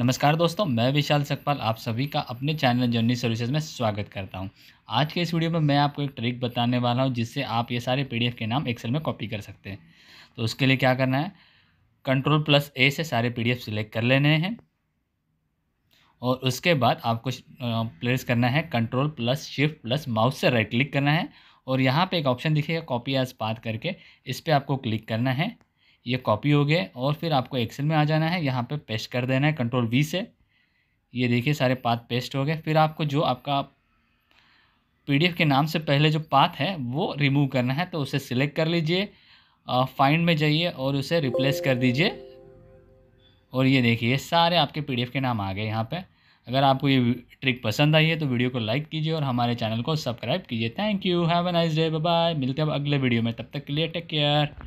नमस्कार दोस्तों मैं विशाल सकपाल आप सभी का अपने चैनल जर्नी सर्विसेज में स्वागत करता हूं। आज के इस वीडियो में मैं आपको एक ट्रिक बताने वाला हूं जिससे आप ये सारे पीडीएफ के नाम एक्सेल में कॉपी कर सकते हैं तो उसके लिए क्या करना है कंट्रोल प्लस ए से सारे पीडीएफ सिलेक्ट कर लेने हैं और उसके बाद आपको प्लेस करना है control plus shift plus mouse से राइट क्लिक करना है और यहाँ पर एक ऑप्शन दिखेगा कॉपी एज पात करके इस पर आपको क्लिक करना है ये कॉपी हो गए और फिर आपको एक्सेल में आ जाना है यहाँ पे पेस्ट कर देना है कंट्रोल वी से ये देखिए सारे पाथ पेस्ट हो गए फिर आपको जो आपका पीडीएफ के नाम से पहले जो पाथ है वो रिमूव करना है तो उसे सिलेक्ट कर लीजिए फाइंड में जाइए और उसे रिप्लेस कर दीजिए और ये देखिए सारे आपके पी के नाम आ गए यहाँ पर अगर आपको ये ट्रिक पसंद आई है तो वीडियो को लाइक कीजिए और हमारे चैनल को सब्सक्राइब कीजिए thank you have a nice day bye मिलते हैं अगले वीडियो में तब तक के लिए टेक केयर